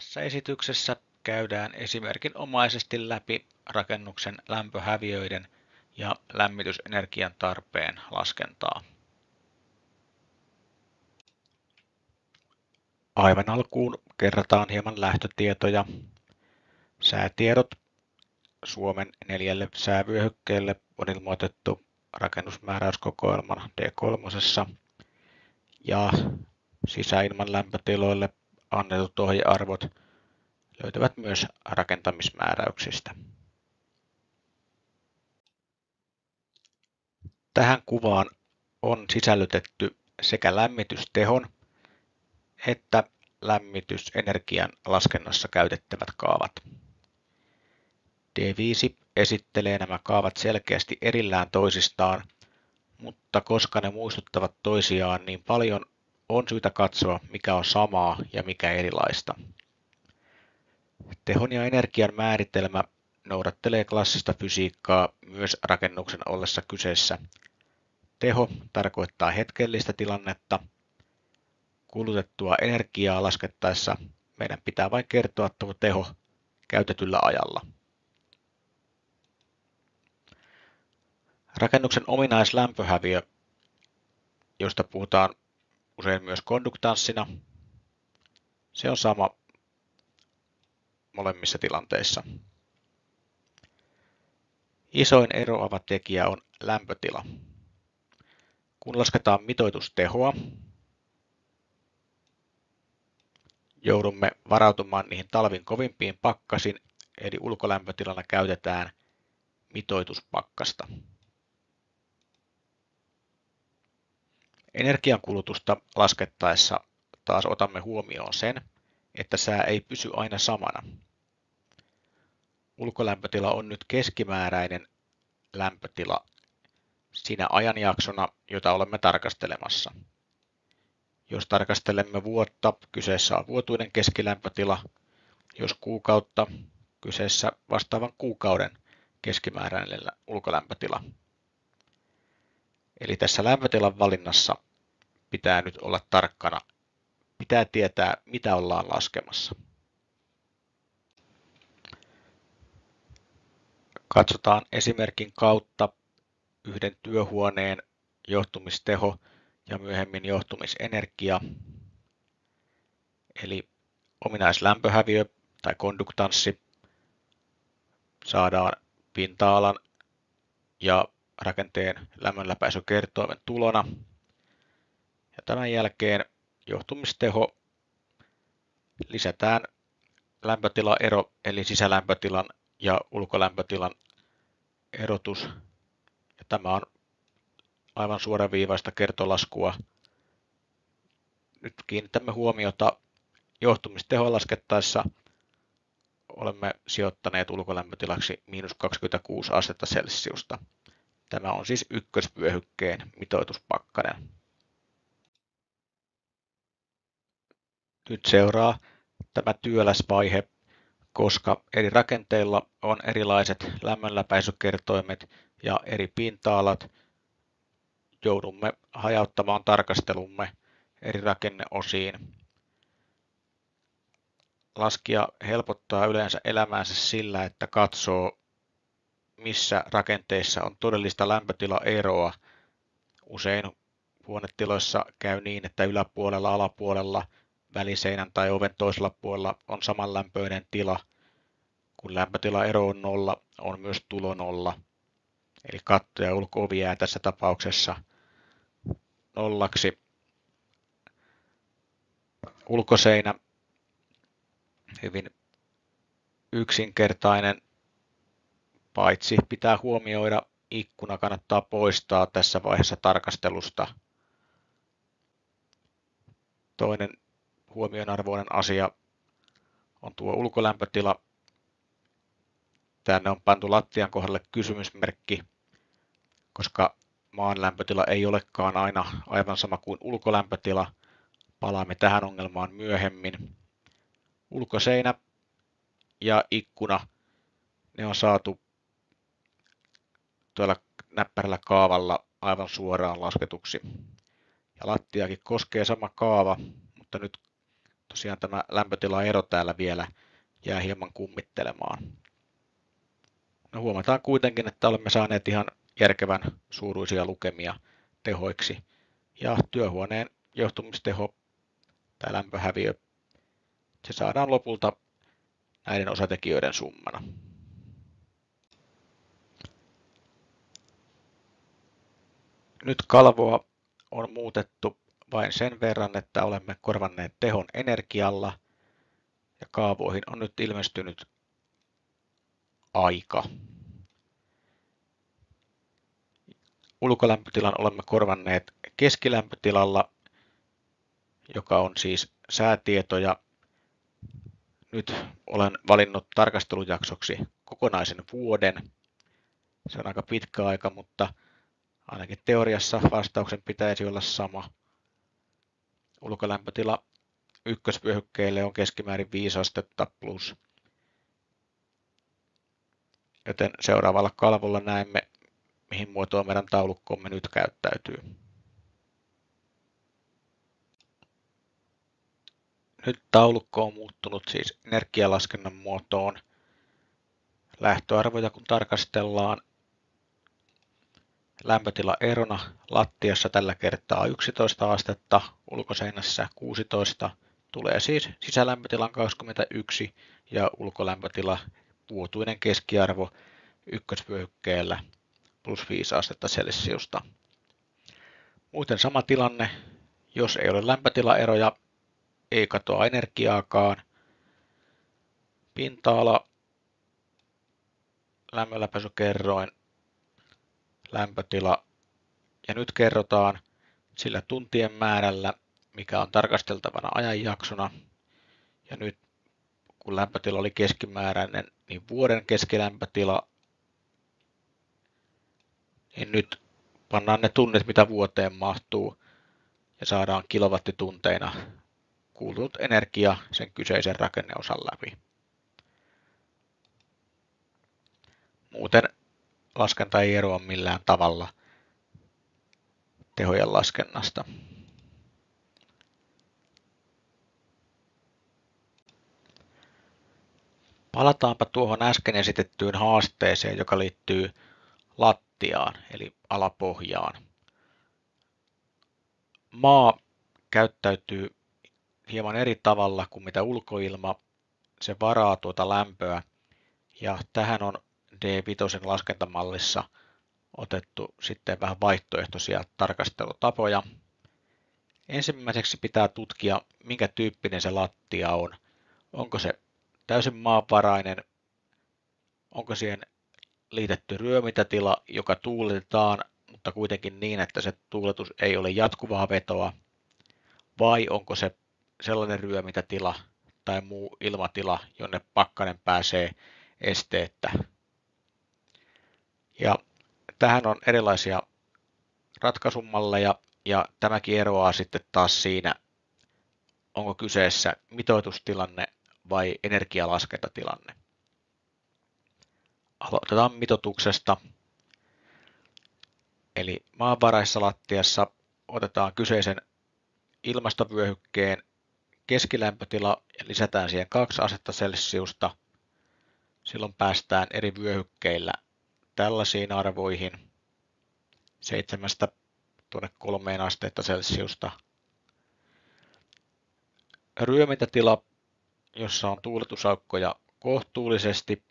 Tässä esityksessä käydään esimerkinomaisesti läpi rakennuksen lämpöhäviöiden ja lämmitysenergian tarpeen laskentaa. Aivan alkuun kerrataan hieman lähtötietoja. Säätiedot Suomen neljälle säävyöhykkeelle on ilmoitettu rakennusmääräyskokoelman D3 ja sisäilman lämpötiloille annetut ohjearvot löytyvät myös rakentamismääräyksistä. Tähän kuvaan on sisällytetty sekä lämmitystehon että lämmitysenergian laskennassa käytettävät kaavat. D5 esittelee nämä kaavat selkeästi erillään toisistaan, mutta koska ne muistuttavat toisiaan niin paljon on syytä katsoa, mikä on samaa ja mikä erilaista. Tehon ja energian määritelmä noudattelee klassista fysiikkaa myös rakennuksen ollessa kyseessä. Teho tarkoittaa hetkellistä tilannetta. Kulutettua energiaa laskettaessa meidän pitää vain kertoa tuo teho käytetyllä ajalla. Rakennuksen ominaislämpöhäviö, josta puhutaan usein myös konduktanssina. Se on sama molemmissa tilanteissa. Isoin eroava tekijä on lämpötila. Kun lasketaan mitoitustehoa, joudumme varautumaan niihin talvin kovimpiin pakkasin, eli ulkolämpötilana käytetään mitoituspakkasta. Energiankulutusta laskettaessa taas otamme huomioon sen, että sää ei pysy aina samana. Ulkolämpötila on nyt keskimääräinen lämpötila sinä ajanjaksona, jota olemme tarkastelemassa. Jos tarkastelemme vuotta, kyseessä on vuotuinen keskilämpötila. Jos kuukautta, kyseessä vastaavan kuukauden keskimääräinen ulkolämpötila. Eli tässä lämpötilan valinnassa pitää nyt olla tarkkana. Pitää tietää, mitä ollaan laskemassa. Katsotaan esimerkin kautta yhden työhuoneen johtumisteho ja myöhemmin johtumisenergia. Eli ominaislämpöhäviö tai konduktanssi saadaan pinta-alan ja rakenteen lämmönläpäisykertoimen tulona. Ja tämän jälkeen johtumisteho lisätään lämpötilaero eli sisälämpötilan ja ulkolämpötilan erotus. Ja tämä on aivan suoraviivaista kertolaskua. Nyt kiinnitämme huomiota johtumistehoa laskettaessa olemme sijoittaneet ulkolämpötilaksi miinus 26 astetta celsiusta. Tämä on siis ykkösvyöhykkeen mitoituspakkanen. Nyt seuraa tämä työläs vaihe, koska eri rakenteilla on erilaiset lämmönläpäisykertoimet ja eri pinta-alat. Joudumme hajauttamaan tarkastelumme eri rakenneosiin. Laskija helpottaa yleensä elämäänsä sillä, että katsoo missä rakenteissa on todellista lämpötilaeroa. Usein huonetiloissa käy niin, että yläpuolella, alapuolella, väliseinän tai oven toisella puolella on samanlämpöinen tila. Kun lämpötilaero on nolla, on myös tulo nolla. Eli katto ja ulko jää tässä tapauksessa nollaksi. Ulkoseinä hyvin yksinkertainen Paitsi pitää huomioida, ikkuna kannattaa poistaa tässä vaiheessa tarkastelusta. Toinen huomionarvoinen asia on tuo ulkolämpötila. Tänne on pantu lattian kohdalle kysymysmerkki, koska maan lämpötila ei olekaan aina aivan sama kuin ulkolämpötila. Palaamme tähän ongelmaan myöhemmin. Ulkoseinä ja ikkuna, ne on saatu tuolla näppärällä kaavalla aivan suoraan lasketuksi. Ja lattiakin koskee sama kaava, mutta nyt tosiaan tämä lämpötilaero täällä vielä jää hieman kummittelemaan. No huomataan kuitenkin, että olemme saaneet ihan järkevän suuruisia lukemia tehoiksi. Ja työhuoneen johtumisteho tai lämpöhäviö, se saadaan lopulta näiden osatekijöiden summana. Nyt kalvoa on muutettu vain sen verran, että olemme korvanneet tehon energialla ja kaavoihin on nyt ilmestynyt aika. Ulkolämpötilan olemme korvanneet keskilämpötilalla, joka on siis säätietoja. Nyt olen valinnut tarkastelujaksoksi kokonaisen vuoden. Se on aika pitkä aika, mutta Ainakin teoriassa vastauksen pitäisi olla sama. Ulkolämpötila ykköspyöhykkeille on keskimäärin 5 astetta plus. Joten seuraavalla kalvolla näemme, mihin muotoon meidän taulukkomme nyt käyttäytyy. Nyt taulukko on muuttunut siis energialaskennan muotoon. Lähtöarvoja kun tarkastellaan, Lämpötilaerona lattiassa tällä kertaa 11 astetta, ulkoseinässä 16, tulee siis sisälämpötilan 21 ja ulkolämpötila vuotuinen keskiarvo ykkösvyöhykkeellä plus 5 astetta celsiusta. Muuten sama tilanne, jos ei ole lämpötilaeroja, ei katoa energiaakaan. Pinta-ala, lämmönläpäisykerroin lämpötila ja nyt kerrotaan sillä tuntien määrällä, mikä on tarkasteltavana ajanjaksona. Ja nyt kun lämpötila oli keskimääräinen, niin vuoden keskilämpötila, niin nyt pannaan ne tunnit, mitä vuoteen mahtuu, ja saadaan kilowattitunteina kuulunut energia sen kyseisen rakenneosan läpi. Muuten laskenta ei eroa millään tavalla tehojen laskennasta. Palataanpa tuohon äsken esitettyyn haasteeseen, joka liittyy lattiaan eli alapohjaan. Maa käyttäytyy hieman eri tavalla kuin mitä ulkoilma. Se varaa tuota lämpöä ja tähän on D5 laskentamallissa otettu sitten vähän vaihtoehtoisia tarkastelutapoja. Ensimmäiseksi pitää tutkia, minkä tyyppinen se lattia on. Onko se täysin maaparainen? onko siihen liitetty ryömitätila, joka tuuletetaan, mutta kuitenkin niin, että se tuuletus ei ole jatkuvaa vetoa, vai onko se sellainen ryömitätila tai muu ilmatila, jonne pakkanen pääsee esteettä ja tähän on erilaisia ratkaisumalleja ja tämäkin eroaa sitten taas siinä, onko kyseessä mitoitustilanne vai energialaskentatilanne. Aloitetaan mitotuksesta. Eli maanvaraissalattiassa otetaan kyseisen ilmastovyöhykkeen keskilämpötila ja lisätään siihen 2 astetta celsiusta. Silloin päästään eri vyöhykkeillä tällaisiin arvoihin. Seitsemästä tuonne kolmeen astetta Celsiusta. Ryömintätila, jossa on tuuletusaukkoja kohtuullisesti.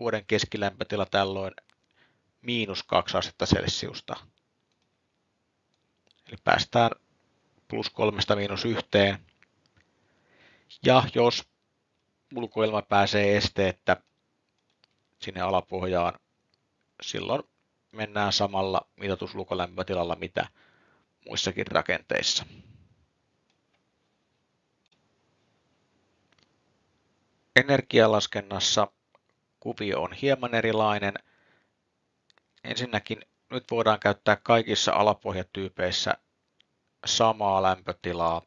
Vuoden keskilämpötila tällöin miinus 2 astetta Celsiusta. Eli päästään plus kolmesta miinus yhteen. Ja jos ulkoilma pääsee esteettä sinne alapohjaan silloin mennään samalla mitoituslukolämpötilalla mitä muissakin rakenteissa. Energialaskennassa kuvio on hieman erilainen. Ensinnäkin nyt voidaan käyttää kaikissa alapohjatyypeissä samaa lämpötilaa.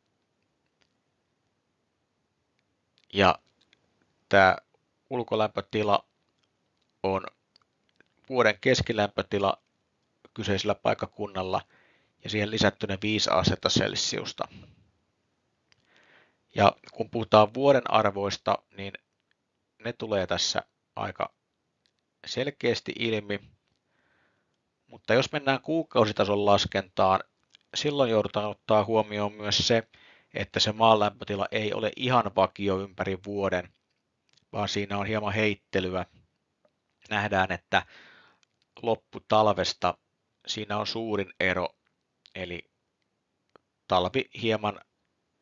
Ja tämä ulkolämpötila on vuoden keskilämpötila kyseisellä paikkakunnalla ja siihen lisättyne 5 astetta celsiusta. Ja kun puhutaan vuoden arvoista, niin ne tulee tässä aika selkeästi ilmi. Mutta jos mennään kuukausitason laskentaan, silloin joudutaan ottaa huomioon myös se, että se maan lämpötila ei ole ihan vakio ympäri vuoden, vaan siinä on hieman heittelyä. Nähdään, että lopputalvesta, siinä on suurin ero, eli talvi hieman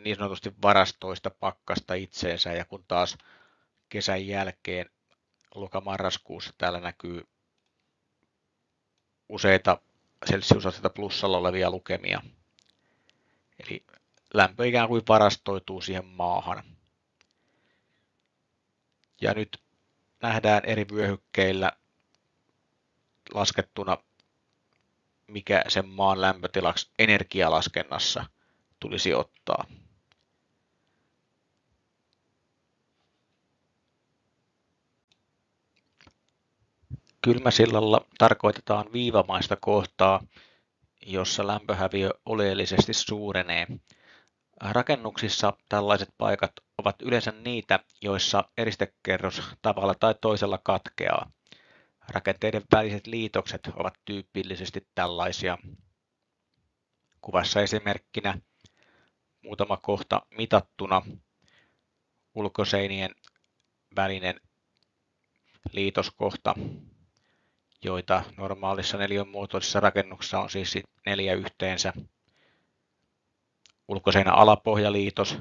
niin sanotusti varastoista pakkasta itseensä ja kun taas kesän jälkeen lokamarraskuussa täällä näkyy useita celsiusasteita plussalla olevia lukemia. Eli lämpö ikään kuin varastoituu siihen maahan. Ja nyt nähdään eri vyöhykkeillä laskettuna, mikä sen maan lämpötilaksi energialaskennassa tulisi ottaa. Kylmäsillalla tarkoitetaan viivamaista kohtaa, jossa lämpöhäviö oleellisesti suurenee. Rakennuksissa tällaiset paikat ovat yleensä niitä, joissa eristekerros tavalla tai toisella katkeaa. Rakenteiden väliset liitokset ovat tyypillisesti tällaisia. Kuvassa esimerkkinä muutama kohta mitattuna ulkoseinien välinen liitoskohta, joita normaalissa neliönmuotoisessa rakennuksessa on siis neljä yhteensä. Ulkoseinä alapohjaliitos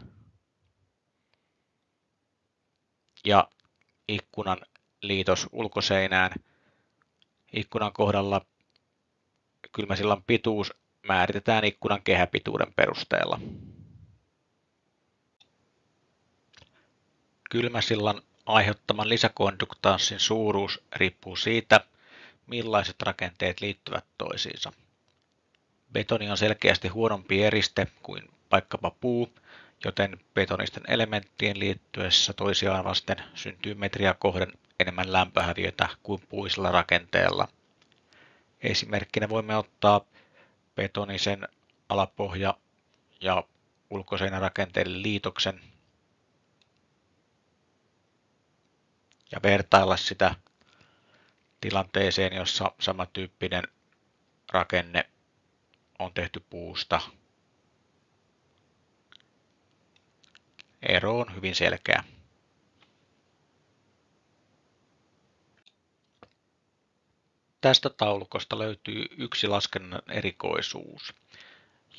ja ikkunan liitos ulkoseinään – Ikkunan kohdalla kylmäsillan pituus määritetään ikkunan kehäpituuden perusteella. Kylmäsillan aiheuttaman lisäkonduktanssin suuruus riippuu siitä, millaiset rakenteet liittyvät toisiinsa. Betoni on selkeästi huonompi eriste kuin vaikkapa puu, joten betonisten elementtien liittyessä toisiaan vasten syntyy metriä kohden enemmän lämpöhäviötä kuin puisella rakenteella. Esimerkkinä voimme ottaa betonisen alapohja- ja ulkoseinärakenteiden liitoksen ja vertailla sitä tilanteeseen, jossa samantyyppinen rakenne on tehty puusta. Ero on hyvin selkeä. Tästä taulukosta löytyy yksi laskennan erikoisuus.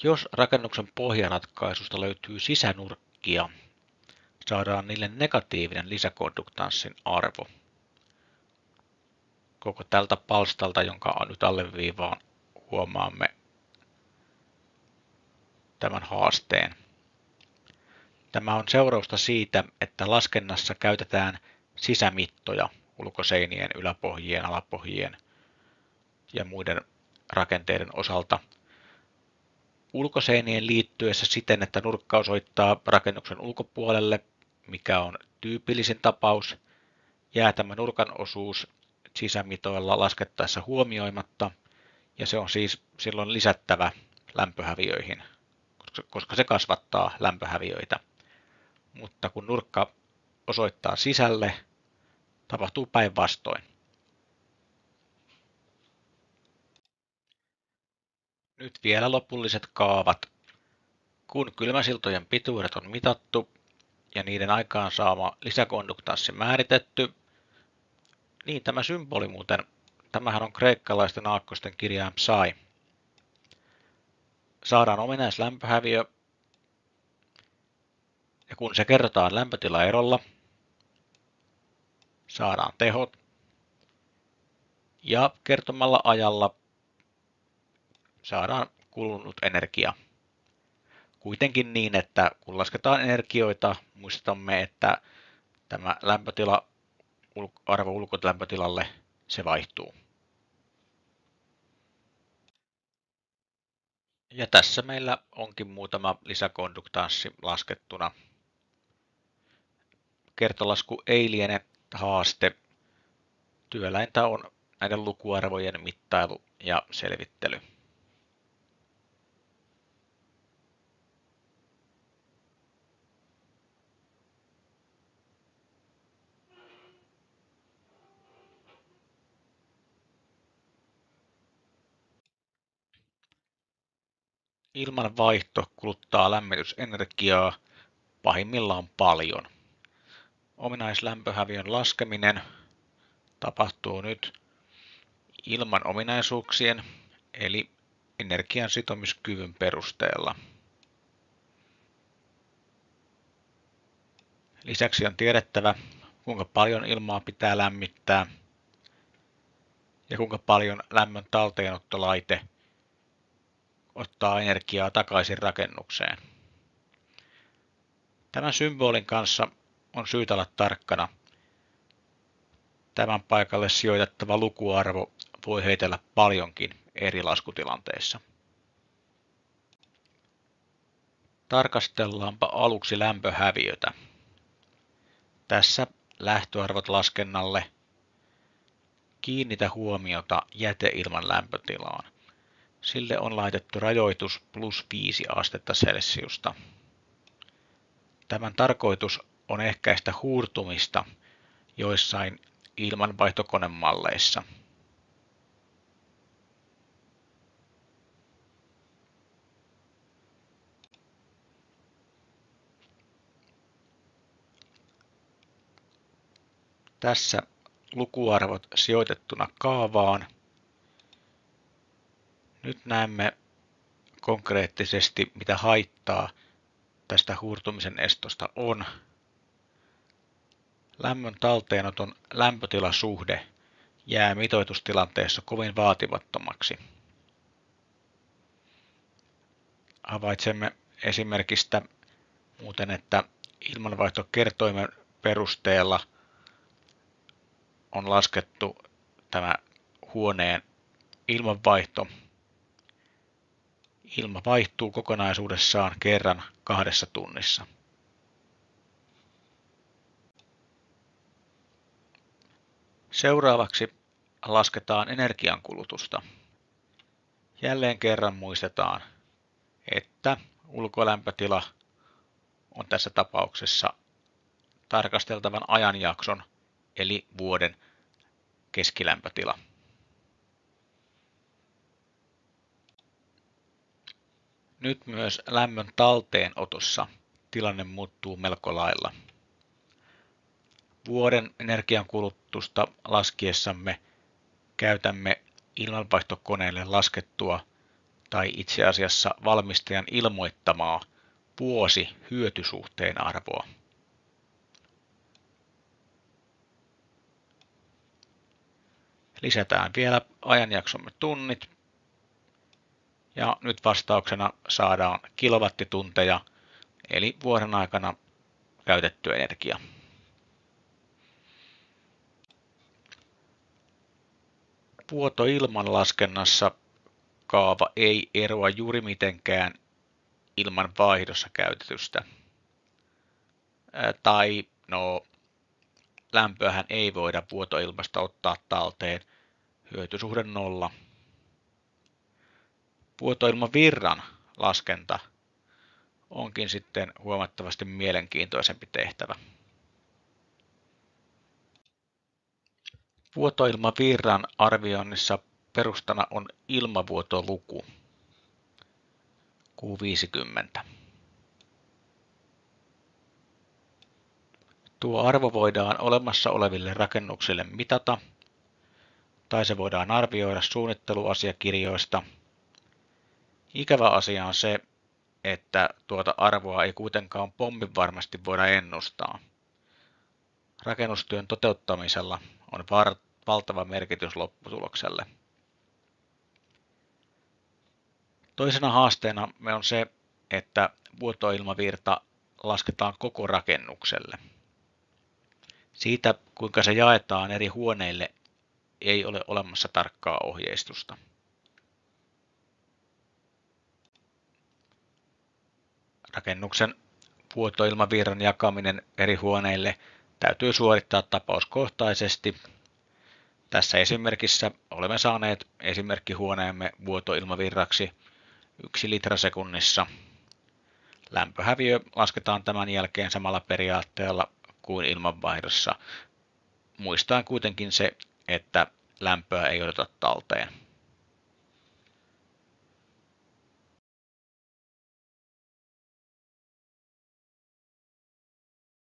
Jos rakennuksen pohjanatkaisusta löytyy sisänurkkia, saadaan niille negatiivinen lisäkonduktanssin arvo. Koko tältä palstalta, jonka nyt alleviivaan, huomaamme tämän haasteen. Tämä on seurausta siitä, että laskennassa käytetään sisämittoja ulkoseinien, yläpohjien, alapohjien ja muiden rakenteiden osalta ulkoseinien liittyessä siten, että nurkka osoittaa rakennuksen ulkopuolelle, mikä on tyypillisin tapaus, jää tämä nurkan osuus sisämitoilla laskettaessa huomioimatta, ja se on siis silloin lisättävä lämpöhäviöihin, koska se kasvattaa lämpöhäviöitä. Mutta kun nurkka osoittaa sisälle, tapahtuu päinvastoin. Nyt vielä lopulliset kaavat. Kun kylmäsiltojen pituudet on mitattu ja niiden aikaan saama lisäkonduktanssi määritetty, niin tämä symboli muuten, tämähän on kreikkalaisten aakkosten kirjaan psi. Saadaan ominaislämpöhäviö, ja kun se kerrotaan lämpötilaerolla, saadaan tehot, ja kertomalla ajalla saadaan kulunut energia. Kuitenkin niin, että kun lasketaan energioita, muistamme, että tämä lämpötila, arvo ulkotilämpötilalle se vaihtuu. Ja tässä meillä onkin muutama lisäkonduktanssi laskettuna. Kertolasku ei liene haaste. Työläintä on näiden lukuarvojen mittailu ja selvittely. Ilmanvaihto kuluttaa lämmitysenergiaa pahimmillaan paljon. Ominaislämpöhäviön laskeminen tapahtuu nyt ilman ominaisuuksien eli energian sitomiskyvyn perusteella. Lisäksi on tiedettävä, kuinka paljon ilmaa pitää lämmittää ja kuinka paljon lämmön talteenottolaite – ottaa energiaa takaisin rakennukseen. Tämän symbolin kanssa on syytä olla tarkkana. Tämän paikalle sijoitettava lukuarvo voi heitellä paljonkin eri laskutilanteissa. Tarkastellaanpa aluksi lämpöhäviötä. Tässä lähtöarvot laskennalle. Kiinnitä huomiota jäteilman lämpötilaan. Sille on laitettu rajoitus plus 5 astetta celsiusta. Tämän tarkoitus on ehkäistä huurtumista joissain ilmanvaihtokonemalleissa. Tässä lukuarvot sijoitettuna kaavaan nyt näemme konkreettisesti, mitä haittaa tästä huurtumisen estosta on. Lämmön talteenoton lämpötilasuhde jää mitoitustilanteessa kovin vaativattomaksi. Havaitsemme esimerkistä muuten, että ilmanvaihtokertoimen perusteella on laskettu tämä huoneen ilmanvaihto Ilma vaihtuu kokonaisuudessaan kerran kahdessa tunnissa. Seuraavaksi lasketaan energiankulutusta. Jälleen kerran muistetaan, että ulkolämpötila on tässä tapauksessa tarkasteltavan ajanjakson eli vuoden keskilämpötila. Nyt myös lämmön talteenotossa tilanne muuttuu melko lailla. Vuoden energiankulutusta laskiessamme käytämme ilmanvaihtokoneelle laskettua tai itse asiassa valmistajan ilmoittamaa vuosi hyötysuhteen arvoa. Lisätään vielä ajanjaksomme tunnit ja nyt vastauksena saadaan kilowattitunteja, eli vuoden aikana käytetty energia. Vuotoilman laskennassa kaava ei eroa juuri mitenkään ilman vaihdossa käytetystä. Ää, tai no, lämpöähän ei voida vuotoilmasta ottaa talteen, hyötysuhde nolla – vuotoilmavirran laskenta onkin sitten huomattavasti mielenkiintoisempi tehtävä. Vuotoilmavirran arvioinnissa perustana on ilmavuotoluku Q50. Tuo arvo voidaan olemassa oleville rakennuksille mitata tai se voidaan arvioida suunnitteluasiakirjoista – Ikävä asia on se, että tuota arvoa ei kuitenkaan pommin varmasti voida ennustaa. Rakennustyön toteuttamisella on var- valtava merkitys lopputulokselle. Toisena haasteena me on se, että vuotoilmavirta lasketaan koko rakennukselle. Siitä, kuinka se jaetaan eri huoneille, ei ole olemassa tarkkaa ohjeistusta. Rakennuksen vuotoilmavirran jakaminen eri huoneille täytyy suorittaa tapauskohtaisesti. Tässä esimerkissä olemme saaneet esimerkki huoneemme vuotoilmavirraksi 1 litra sekunnissa. Lämpöhäviö lasketaan tämän jälkeen samalla periaatteella kuin ilmanvaihdossa. Muistaen kuitenkin se, että lämpöä ei oteta talteen.